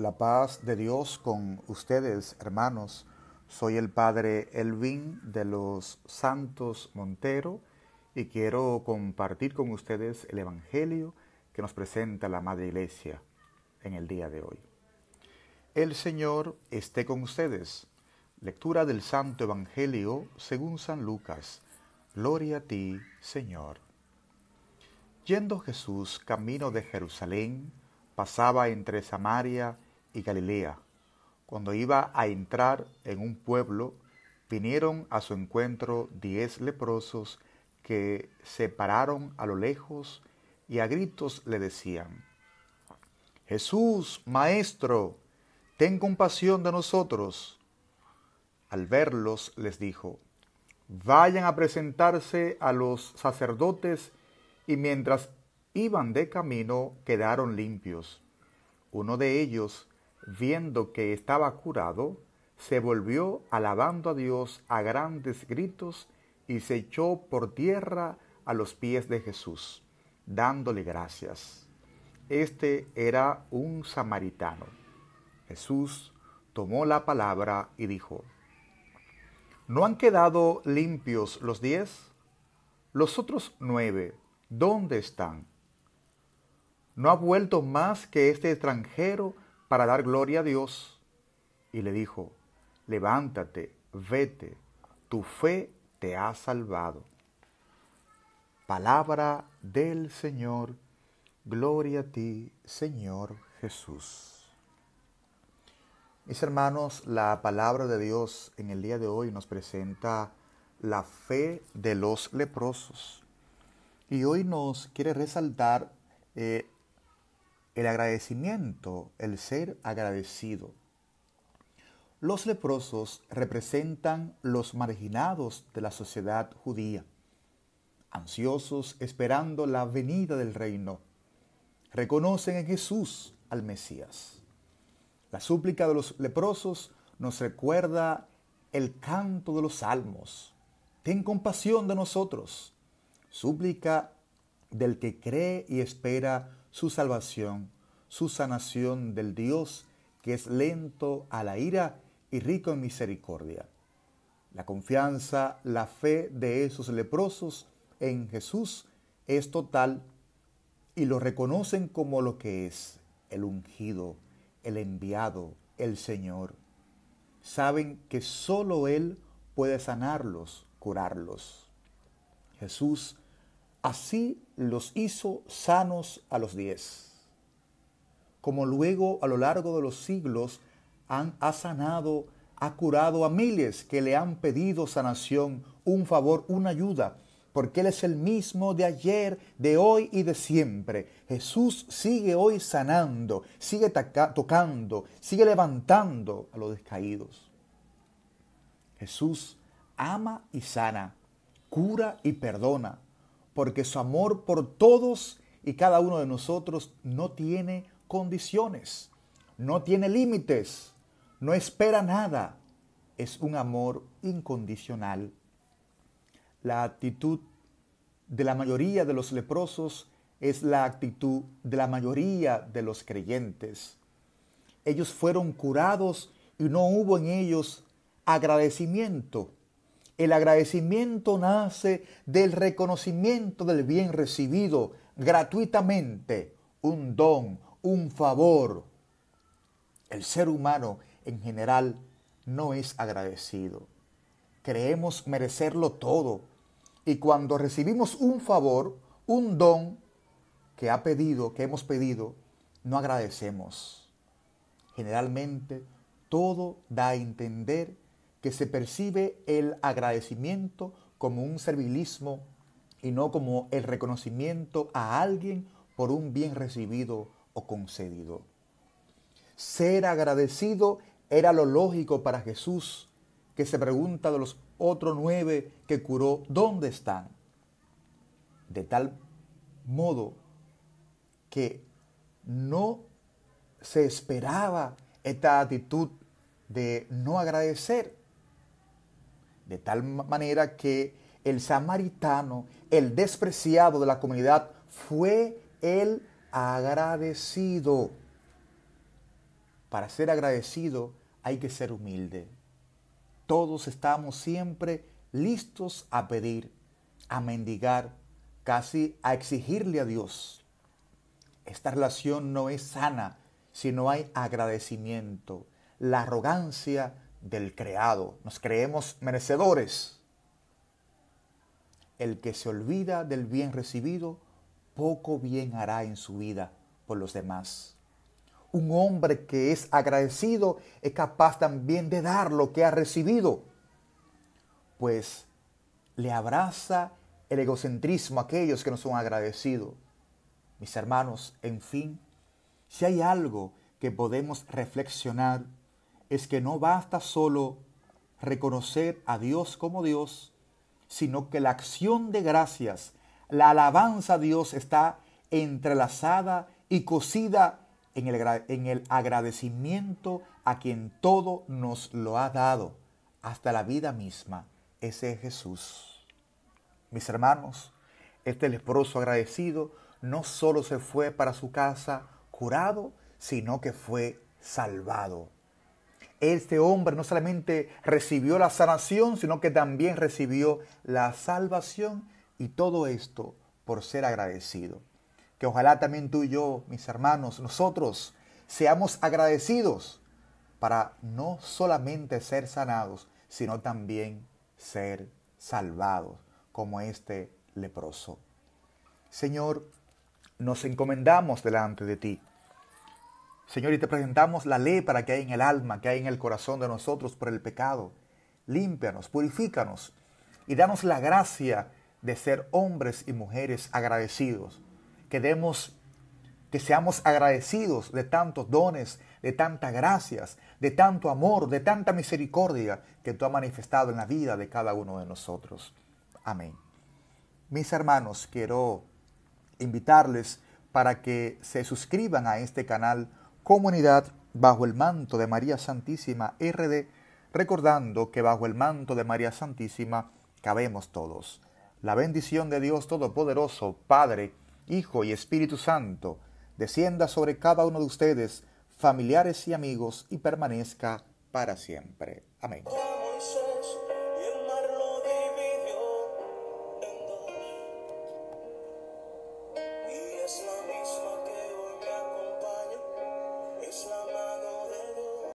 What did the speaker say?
La paz de Dios con ustedes, hermanos. Soy el padre Elvin de los Santos Montero y quiero compartir con ustedes el Evangelio que nos presenta la Madre Iglesia en el día de hoy. El Señor esté con ustedes. Lectura del Santo Evangelio según San Lucas. Gloria a ti, Señor. Yendo Jesús camino de Jerusalén, pasaba entre Samaria y y Galilea. Cuando iba a entrar en un pueblo, vinieron a su encuentro diez leprosos que se pararon a lo lejos y a gritos le decían, Jesús, Maestro, ten compasión de nosotros. Al verlos les dijo, vayan a presentarse a los sacerdotes y mientras iban de camino quedaron limpios. Uno de ellos, viendo que estaba curado, se volvió alabando a Dios a grandes gritos y se echó por tierra a los pies de Jesús, dándole gracias. Este era un samaritano. Jesús tomó la palabra y dijo, ¿No han quedado limpios los diez? Los otros nueve, ¿dónde están? ¿No ha vuelto más que este extranjero para dar gloria a Dios. Y le dijo, levántate, vete, tu fe te ha salvado. Palabra del Señor, gloria a ti, Señor Jesús. Mis hermanos, la palabra de Dios en el día de hoy nos presenta la fe de los leprosos. Y hoy nos quiere resaltar eh, el agradecimiento, el ser agradecido. Los leprosos representan los marginados de la sociedad judía, ansiosos esperando la venida del reino. Reconocen en Jesús al Mesías. La súplica de los leprosos nos recuerda el canto de los salmos. Ten compasión de nosotros. Súplica del que cree y espera su salvación, su sanación del Dios que es lento a la ira y rico en misericordia. La confianza, la fe de esos leprosos en Jesús es total y lo reconocen como lo que es, el ungido, el enviado, el Señor. Saben que sólo Él puede sanarlos, curarlos. Jesús Así los hizo sanos a los diez, como luego a lo largo de los siglos han, ha sanado, ha curado a miles que le han pedido sanación, un favor, una ayuda, porque Él es el mismo de ayer, de hoy y de siempre. Jesús sigue hoy sanando, sigue tocando, sigue levantando a los descaídos. Jesús ama y sana, cura y perdona porque su amor por todos y cada uno de nosotros no tiene condiciones, no tiene límites, no espera nada. Es un amor incondicional. La actitud de la mayoría de los leprosos es la actitud de la mayoría de los creyentes. Ellos fueron curados y no hubo en ellos agradecimiento el agradecimiento nace del reconocimiento del bien recibido gratuitamente, un don, un favor. El ser humano en general no es agradecido. Creemos merecerlo todo. Y cuando recibimos un favor, un don que ha pedido, que hemos pedido, no agradecemos. Generalmente todo da a entender que se percibe el agradecimiento como un servilismo y no como el reconocimiento a alguien por un bien recibido o concedido. Ser agradecido era lo lógico para Jesús, que se pregunta de los otros nueve que curó, ¿dónde están? De tal modo que no se esperaba esta actitud de no agradecer de tal manera que el samaritano, el despreciado de la comunidad, fue el agradecido. Para ser agradecido hay que ser humilde. Todos estamos siempre listos a pedir, a mendigar, casi a exigirle a Dios. Esta relación no es sana si no hay agradecimiento. La arrogancia del creado. Nos creemos merecedores. El que se olvida del bien recibido, poco bien hará en su vida por los demás. Un hombre que es agradecido es capaz también de dar lo que ha recibido, pues le abraza el egocentrismo a aquellos que no son agradecidos. Mis hermanos, en fin, si hay algo que podemos reflexionar es que no basta solo reconocer a Dios como Dios, sino que la acción de gracias, la alabanza a Dios está entrelazada y cosida en el, en el agradecimiento a quien todo nos lo ha dado, hasta la vida misma. Ese es Jesús. Mis hermanos, este leproso agradecido no solo se fue para su casa curado, sino que fue salvado este hombre no solamente recibió la sanación, sino que también recibió la salvación y todo esto por ser agradecido. Que ojalá también tú y yo, mis hermanos, nosotros seamos agradecidos para no solamente ser sanados, sino también ser salvados, como este leproso. Señor, nos encomendamos delante de ti Señor, y te presentamos la ley para que hay en el alma, que hay en el corazón de nosotros por el pecado. Límpianos, purifícanos y danos la gracia de ser hombres y mujeres agradecidos. Que demos, que seamos agradecidos de tantos dones, de tantas gracias, de tanto amor, de tanta misericordia que tú has manifestado en la vida de cada uno de nosotros. Amén. Mis hermanos, quiero invitarles para que se suscriban a este canal comunidad bajo el manto de María Santísima RD, recordando que bajo el manto de María Santísima cabemos todos. La bendición de Dios Todopoderoso, Padre, Hijo y Espíritu Santo, descienda sobre cada uno de ustedes, familiares y amigos, y permanezca para siempre. Amén.